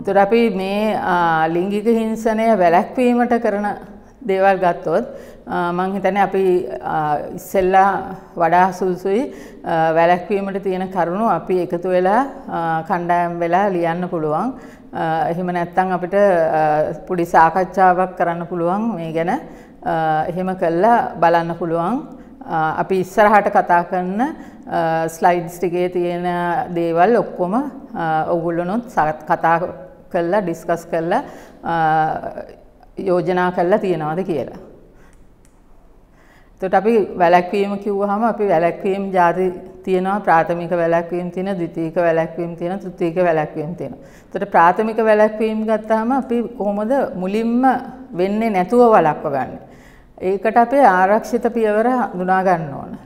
එතකොට අපි මේ ලිංගික හිංසනය වැළැක්වීමට කරන දේවල් ගත්තොත් මං හිතන්නේ අපි ඉස්සෙල්ලා වඩා සුසුයි වැළැක්වීමට තියෙන කරුණු අපි එකතු වෙලා කණ්ඩායම් වෙලා ලියන්න පුළුවන්. එහෙම නැත්නම් අපිට පොඩි සාකච්ඡාවක් කරන්න පුළුවන් මේ ගැන. එහෙම කළා බලන්න පුළුවන්. අපි ඉස්සරහට කතා කරන ස්ලයිඩ්ස් ටිකේ තියෙන දේවල් ඔක්කොම ඔයගොල්ලොනොත් කතා කල්ලා ඩිස්කස් කල්ලා යෝජනා කල්ලා තියෙනවද කියලා. එතකොට අපි වැලැක්වීම කිව්වහම අපි වැලැක්වීම් ಜಾති තියෙනවා ප්‍රාථමික වැලැක්වීම් තියෙනවා ද්විතීයික වැලැක්වීම් තියෙනවා තෘතීයික වැලැක්වීම් තියෙනවා. එතකොට ප්‍රාථමික වැලැක්වීම් ගත්තාම අපි කොහොමද මුලින්ම වෙන්නේ නැතුව වළක්වගන්නේ? ඒකට අපේ ආරක්ෂිත පියවර හඳුනා ගන්න ඕන.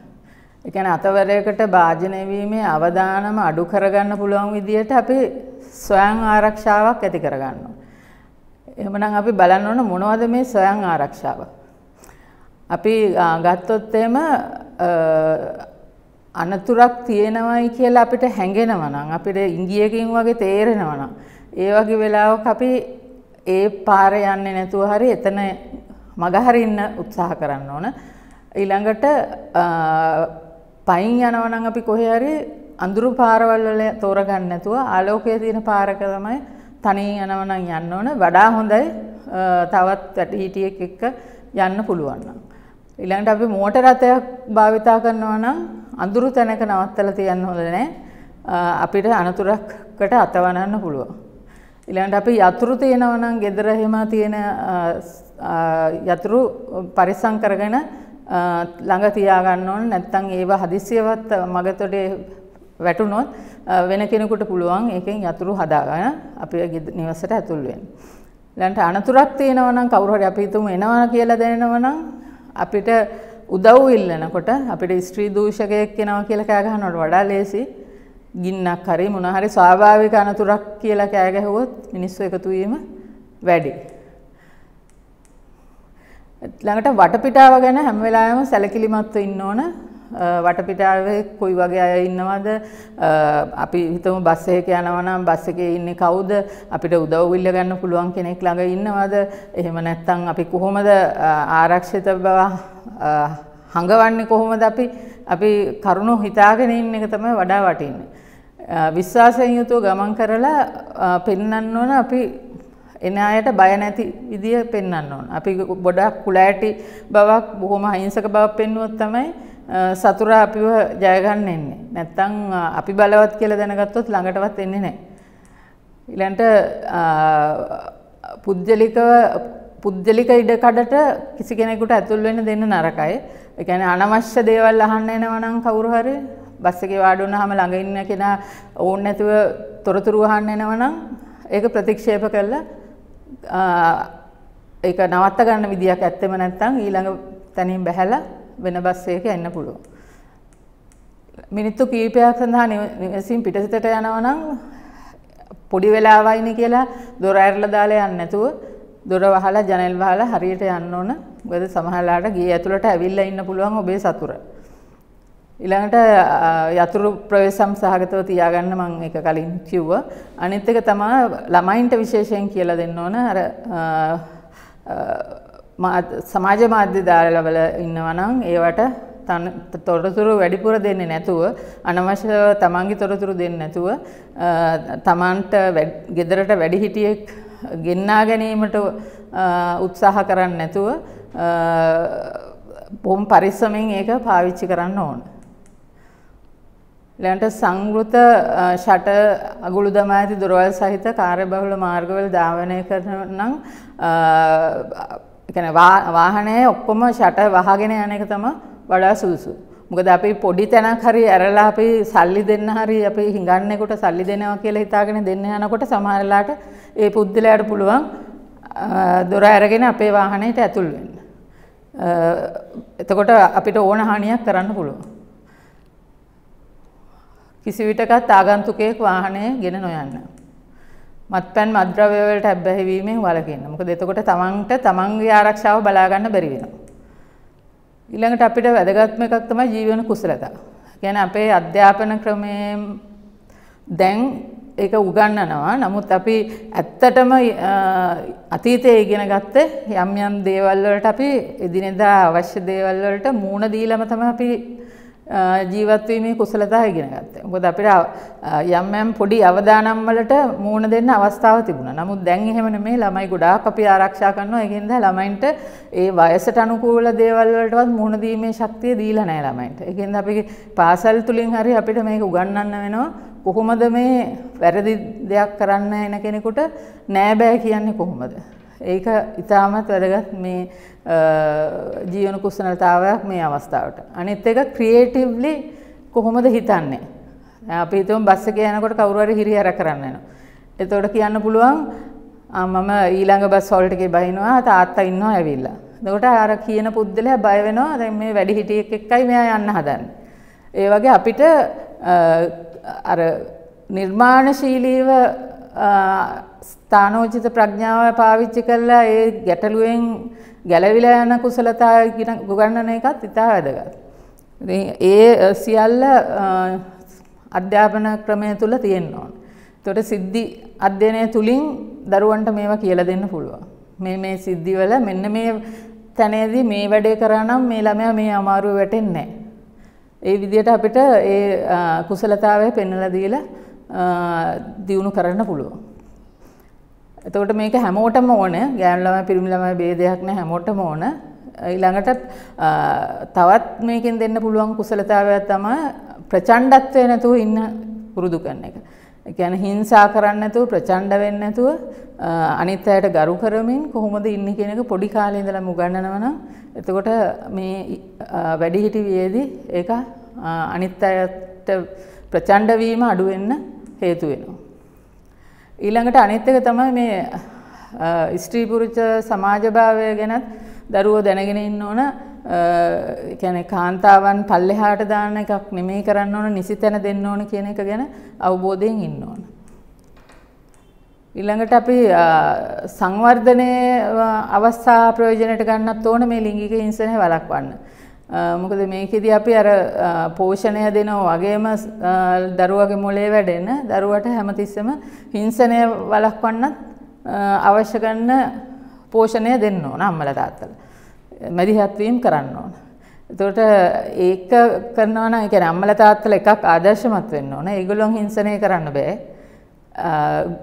ඒ කියන්නේ අතවරයකට භාජනය වීමේ අවදානම අඩු කරගන්න පුළුවන් විදිහට අපේ ස්වයං ආරක්ෂාවක් ඇති කරගන්නවා. එහෙමනම් අපි බලන්න ඕන මොනවද මේ ස්වයං ආරක්ෂාව? අපි ගත්තොත් එහෙම අනතුරක් තියෙනවයි කියලා අපිට හැඟෙනවා නම් අපිට ඉංගියකින් වගේ තේරෙනවා නම් ඒ වගේ වෙලාවක අපි ඒ පාර යන්නේ නැතුව හරි එතන මග හරින්න උත්සාහ කරන්න ඕන ඊළඟට පයින් යනවා නම් අපි කොහේ හරි අඳුරු පාරවල් වල තෝරගන්න නැතුව ආලෝකයේ තියෙන පාරක තමයි තනියෙන් යනවා නම් යන්න ඕන වඩා හොඳයි තවත් වැඩිහිටියෙක් එක්ක යන්න පුළුවන් නම් ඊළඟට අපි මෝටර රථයක් භාවිතා කරනවා නම් අඳුරු තැනක නවත්තලා තියන්න හොඳ නැහැ අපිට අනතුරකට අතවනන්න පුළුවන් ඊළඟට අපි යතුරු තියෙනවා නම් ගෙදර එහෙම තියෙන යතුරු පරිස්සම් කරගෙන ළඟ තියාගන්න ඕන නැත්නම් ඒව හදිසියවත් මගතොඩේ වැටුනොත් වෙන කෙනෙකුට පුළුවන් ඒකෙන් යතුරු හදාගන්න අපේ නිවසට ඇතුල් වෙන්න. ඊළඟට අනතුරක් තියෙනවා නම් කවුරු හරි අපි හිතමු එනවා කියලා දැනෙනවා නම් අපිට උදව් ඉල්ලනකොට අපිට ස්ත්‍රී දූෂකයෙක් එනවා කියලා කෑ ගහනවට වඩා ලේසි ගින්නක් හරි මොන හරි ස්වාභාවික අනතුරක් කියලා කෑ ගැහුවොත් මිනිස්සු එකතු වීම වැඩි. ළඟට වටපිටාව ගැන හැම වෙලාවෙම සැලකිලිමත්ව ඉන්න ඕන වටපිටාවේ කොයි වගේ අය ඉන්නවද අපි හිතමු බස් එකක යනවා නම් බස් එකේ ඉන්නේ කවුද අපිට උදව් ඉල්ල ගන්න පුළුවන් කෙනෙක් ළඟ ඉන්නවද එහෙම නැත්නම් අපි කොහොමද ආරක්ෂිත බව හඟවන්නේ කොහොමද අපි අපි කරුණු හිතාගෙන ඉන්න එක තමයි වඩා වටින්නේ විශ්වාසයෙන් යුතුව ගමන් කරලා පෙන්වන්න ඕන අපි එන අයට බය නැති විදිය පෙන්වන්න ඕන. අපි ගොඩක් කුලෑටි බවක් බොහොම අහිංසක බවක් පෙන්වුවොත් තමයි සතුරා අපිව ජයගන්න එන්නේ. නැත්තම් අපි බලවත් කියලා දැනගත්තොත් ළඟටවත් එන්නේ නැහැ. ඊළඟට පුද්ගලිකව පුද්ගලික ඉඩකඩට කිසි කෙනෙකුට ඇතුල් වෙන්න දෙන්න නරකයි. ඒ කියන්නේ අනවශ්‍ය දේවල් අහන්න එනවා නම් කවුරු හරි බස් එකේ වාඩි වුණාම ළඟ ඉන්න කෙනා ඕන් නැතුව තොරතුරු අහන්න එනවා නම් ඒක ප්‍රතික්ෂේප කරලා ඒක නවත්ත ගන්න විදියක් ඇත්තෙම නැත්නම් ඊළඟ තැනින් බැහැලා වෙන බස් එකක යන්න පුළුවන්. මිනිත්තු කීපයක් සඳහා නිවසින් පිටසිතට යනවා නම් පොඩි වෙලාවයිනේ කියලා දොර ඇරලා දාලා යන්න නැතුව දොර වහලා ජනෙල් වහලා හරියට යන්න ඕන. මොකද සමහරලාට ගේ ඇතුළට ඇවිල්ලා ඉන්න පුළුවන් ඔබේ සතුර. ඊළඟට යතුරු ප්‍රවේශම් සහගතව තියාගන්න මම ඒක කලින් කිව්වා. අනිත් එක තමයි ළමයින්ට විශේෂයෙන් කියලා දෙන්න ඕන අර සමාජ මාධ්‍ය දාලවල ඉන්නවනම් ඒවට තොරතුරු වැඩිපුර දෙන්නේ නැතුව අනවශ්‍ය තමන්ගේ තොරතුරු දෙන්න නැතුව තමන්ට ගෙදරට වැඩිහිටියෙක් ගෙන්නා ගැනීමට උත්සාහ කරන්න නැතුව බොම් පරිස්සමෙන් ඒක පාවිච්චි කරන්න ඕන. ඊළඟට සංවෘත ෂට අගුළු දමා ඇති දොරවල් සහිත කාර්යබහුල මාර්ගවල ධාවනය කරන නම් එකන වාහනය ඔක්කොම ෂට වහගෙන යන එක තම වඩා සුදුසු. මොකද අපි පොඩි තැනක් හරි ඇරලා අපි සල්ලි දෙන්න හරි අපි හිඟන්නේකොට සල්ලි දෙනවා කියලා හිතාගෙන දෙන්න යනකොට සමහරලාට ඒ පුද්දලයාට පුළුවන් දොර ඇරගෙන අපේ වාහනයට ඇතුල් වෙන්න. එතකොට අපිට ඕන හානියක් කරන්න පුළුවන්. කිසි විටකත් ආගන්තුකයෙක් වාහනය ගෙන නොයන්න. මත්පැන් මත්ද්‍රව්‍ය වලට හැබ්බැහිවීමෙන් වළකින්න. මොකද එතකොට තමන්ට තමන්ගේ ආරක්ෂාව බලා ගන්න බැරි වෙනවා. ඊළඟට අපිට වැදගත්ම එකක් තමයි ජීවන කුසලතා. කියන්නේ අපේ අධ්‍යාපන ක්‍රමයේ දැන් ඒක උගන්වනවා. නමුත් අපි ඇත්තටම අතීතයේ ඉගෙන ගත්ත යම් යම් දේවල් වලට අපි එදිනෙදා අවශ්‍ය දේවල් වලට මූණ දීලම තමයි අපි ජීවත් වීමේ කුසලතා ඉගෙන ගත්තා. මොකද අපිට යම් යම් පොඩි අවදානම් වලට මූණ දෙන්න අවස්ථාව තිබුණා. නමුත් දැන් එහෙම නෙමෙයි ළමයි ගොඩාක් අපි ආරක්ෂා කරනවා. ඒකෙන් දැන් ළමයින්ට ඒ වයසට අනුකූල දේවල් වලටවත් මූණ දීමේ ශක්තිය දීලා නැහැ ළමයින්ට. ඒකෙන් අපි පාසල් තුලින් හරි අපිට මේක උගන්වන්න වෙනවා. කොහොමද මේ වැරදි දෙයක් කරන්න එන කෙනෙකුට නෑ බෑ කියන්නේ කොහොමද? ඒක ඉතාමත් වැදගත් මේ ජීවන කුසලතාවයක් මේ අවස්ථාවට. අනිත් එක ක්‍රියේටිව්ලි කොහොමද හිතන්නේ? අපි හිතමු බස් එකේ යනකොට කවුරු හරි හිරිහැර කරන්න යනවා. එතකොට කියන්න පුළුවන් මම ඊළඟ බස් හෝල්ට් එකේ බහිනවා තාත්තා ඉන්නවා ඇවිල්ලා. එතකොට අර කියන පුද්දලයා බය වෙනවා දැන් මේ වැඩිහිටියෙක් එක්කයි මෙයා යන්න හදන්නේ. ඒ වගේ අපිට අර නිර්මාණශීලීව ස්ථානෝචිත ප්‍රඥාව පාවිච්චි කරලා ඒ ගැටලුවෙන් ගැලවිලා යන ගුසලතා ගොගන්නන එකත් ඉතා වැදගත්. ඒ සියල්ල අධ්‍යාපන ක්‍රමය තුළ තියෙන්න ඕන. තොට සිද්ධි අධ්‍යනය තුළින් දරුවන්ට මේවා කියල දෙන්න පුළුවන්. මේ මේ සිද්ධිවල මෙන්න මේ තැනේදී මේ වැඩේ කරනම් මේ ළමයා මේ අමාරුව වැටෙන්නේ. ඒ විදියට අපිට ඒ කුසලතාවය පෙන්නල දීලා දියුණු කරන්න පුළුවන්. එතකොට මේක හැමෝටම ඕන ගෑනුලම පිරිමිලම බේදයක් නෑ හැමෝටම ඕන ඊළඟට තවත් මේකෙන් දෙන්න පුළුවන් කුසලතාවයක් තමයි ප්‍රචණ්ඩත්වය නැතුව ඉන්න පුරුදු කරන එක. ඒ කියන්නේ හිංසා කරන්නේ නැතුව ප්‍රචණ්ඩ වෙන්නේ නැතුව අනිත් අයට ගරු කරමින් කොහොමද ඉන්නේ කියන එක පොඩි කාලේ ඉඳලම උගන්වනවා නම් එතකොට මේ වැඩිහිටි වියේදී ඒක අනිත් අයට ප්‍රචණ්ඩ වීම අඩු වෙන්න හේතු වෙනවා. ඊළඟට අනිත් එක තමයි මේ ස්ත්‍රී පුරුෂ සමාජභාවය ගැනත් දරුවෝ දැනගෙන ඉන්න ඕන. ඒ කියන්නේ කාන්තාවන් පල්ලෙහාට දාන එකක් නෙමෙයි කරන්න ඕන, නිසි තැන දෙන්න ඕන කියන එක ගැන අවබෝධයෙන් ඉන්න ඕන. ඊළඟට අපි සංවර්ධනයේ අවස්ථා ප්‍රයෝජනට ගන්නත් ඕන මේ ලිංගික හිංසනය වළක්වන්න. මොකද මේකෙදි අපි අර පෝෂණය දෙනවා වගේම දරුවගේ මොලේ වැඩෙන දරුවට හැමතිස්සම හිංසනය වළක්වන්නත් අවශ්‍ය කරන පෝෂණය දෙන්න ඕන අම්මලා තාත්තලා. මැදිහත් වීම කරන්න ඕන. එතකොට ඒක කරනවා නම් ඒ කියන්නේ අම්මලා තාත්තලා එකක් ආදර්ශමත් වෙන්න ඕන. ඒගොල්ලොන් හිංසනය කරන්න බෑ.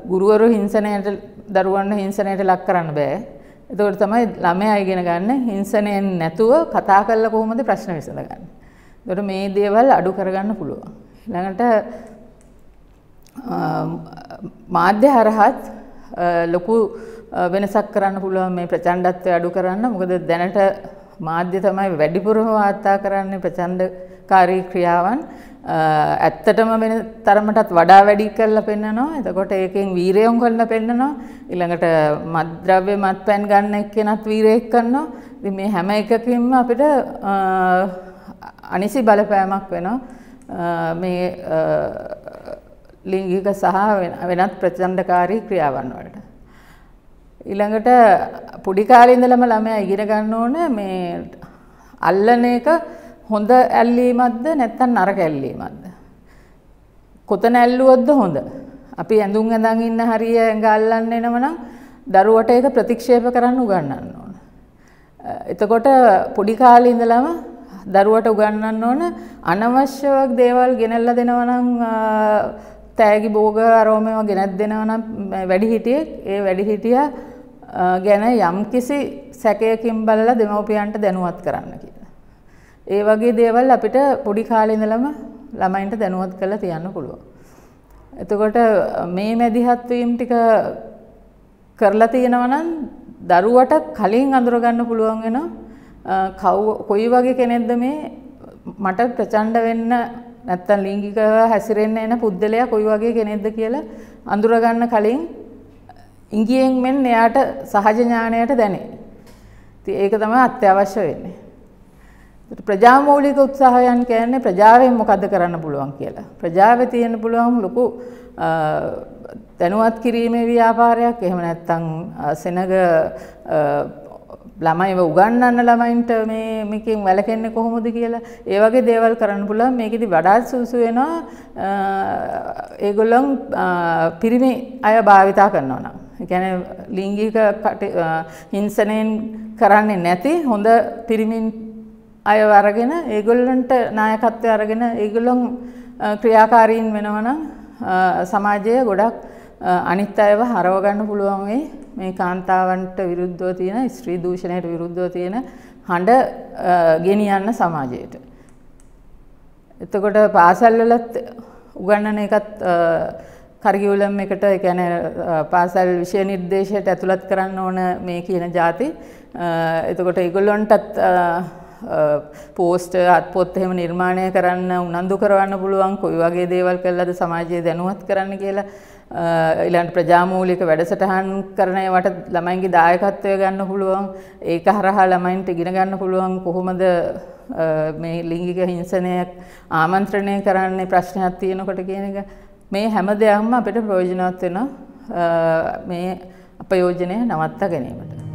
ගුරුවරු හිංසනයට දරුවන් හිංසනයට ලක් කරන්න බෑ. එතකොට තමයි ළමයා ඉගෙන ගන්න හිංසනයෙන් නැතුව කතා කරලා කොහොමද ප්‍රශ්න විසඳගන්නේ. එතකොට මේ දේවල් අඩු කරගන්න පුළුවන්. ඊළඟට මාධ්‍ය හරහත් ලොකු වෙනසක් කරන්න පුළුවන් මේ ප්‍රචණ්ඩත්වය අඩු කරන්න. මොකද දැනට මාධ්‍ය තමයි වැඩිපුරම වාර්තා කරන්නේ ප්‍රචණ්ඩකාරී ක්‍රියාවන්. ඇත්තටම වෙන තරමටත් වඩා වැඩි කරලා පෙන්නනවා. එතකොට ඒකෙන් වීරයොම් කරලා පෙන්නනවා. ඊළඟට මත්ද්‍රව්‍ය මත්පැන් ගන්න එක්කෙනත් වීරයෙක් කරනවා. ඉතින් මේ හැම එකකින්ම අපිට අනිසි බලපෑමක් වෙනවා. මේ ලිංගික සහ වෙනත් ප්‍රචණ්ඩකාරී ක්‍රියාවන් වලට. ඊළඟට පුඩි කාලේ ඉඳලම ළමයා ඉගෙන ගන්න ඕන මේ අල්ලන එක හොඳ ඇල්ලීමක්ද නැත්නම් නරක ඇල්ලීමක්ද? කොතන ඇල්ලුවොත්ද හොඳ? අපි ඇඳුම් ඇඳන් ඉන්න හරිය ඇඟ අල්ලන්න එනවනම් දරුවට ඒක ප්‍රතික්ෂේප කරන්න උගන්වන්න ඕන. එතකොට පොඩි කාලේ ඉඳලම දරුවට උගන්වන්න ඕන අනවශ්‍ය දේවල් ගෙනල්ලා දෙනවා නම් තෑගි භෝග අරෝමේව ගෙනත් දෙනවා නම් වැඩිහිටියෙක් ඒ වැඩිහිටියා ගැන යම්කිසි සැකයකින් බලලා දෙමව්පියන්ට දැනුවත් කරන්න කියලා. ඒ වගේ දේවල් අපිට පොඩි කාලේ ඉඳලම ළමයින්ට දැනුවත් කරලා තියන්න පුළුවන්. එතකොට මේ මැදිහත් වීම ටික කරලා තියෙනවා නම් දරුවට කලින් අඳුර ගන්න පුළුවන් වෙන කව් කොයි වගේ කෙනෙක්ද මේ මට ප්‍රචණ්ඩ වෙන්න නැත්තම් ලිංගිකව හැසිරෙන්න එන පුද්දලයා කොයි වගේ කෙනෙක්ද කියලා අඳුර ගන්න කලින් ඉංගියෙන් මෙන් එයාට සහජ ඥාණයට දැනේ. ඉතින් ඒක තමයි අත්‍යවශ්‍ය වෙන්නේ. ප්‍රජාමූලික උත්සාහයන් කියන්නේ ප්‍රජාවෙන් මොකද කරන්න පුළුවන් කියලා. ප්‍රජාවේ තියෙන පුළුවන් ලොකු දැනුවත් කිරීමේ ව්‍යාපාරයක් එහෙම නැත්නම් සෙනග ළමයිව උගන්වන්න ළමයින්ට මේ මේකෙන් වැළකෙන්නේ කොහොමද කියලා ඒ වගේ දේවල් කරන්න පුළුවන් මේකෙදි වඩාත් සුසු වෙනවා ඒගොල්ලන් පිරිමි අය භාවිතා කරනවා නම් කියන්නේ ලිංගික හිංසනයෙන් කරන්නේ නැති හොඳ පිරිමින් අය අරගෙන ඒගොල්ලන්ට නායකත්වය අරගෙන ඒගොල්ලොන් ක්‍රියාකාරීන් වෙනවනම් සමාජය ගොඩක් අනිත් අයව හරවගන්න පුළුවන් වෙයි මේ කාන්තාවන්ට විරුද්ධව තියෙන ස්ත්‍රී දූෂණයට විරුද්ධව තියෙන හඬ ගෙනියන්න සමාජයට. එතකොට පාසල් වලත් උගන්නන එකත් කරිගියුලම් එකට එකැන පාසල් විෂය නිර්දේශයට ඇතුළත් කරන්න ඕන මේ කියන ජාති එතකොට ඉගොල්ලොන්ටත් පෝස්ට අත්පොත් එහෙම නිර්මාණය කරන්න උනන්දු කරවන්න පුළුවන් කොයි වගේ දේවල් කළාද සමාජයේ දැනුවත් කරන්න කියලා ඊළඟ ප්‍රජාමූලික වැඩසටහන් කරනවට ළමයින්ගේ දායකත්වය ගන්න පුළුවන් ඒක හරහා ළමයින්ට ඉගෙන ගන්න පුළුවන් කොහොමද මේ ලිංගික හිංසනයක් ආමන්ත්‍රණය කරන්නේ ප්‍රශ්නයක් තියෙනකොට කියන එක මේ හැම දෙයක්ම අපිට ප්‍රයෝජනවත් වෙන මේ අපයෝජනය නවත්තා ගැනීමට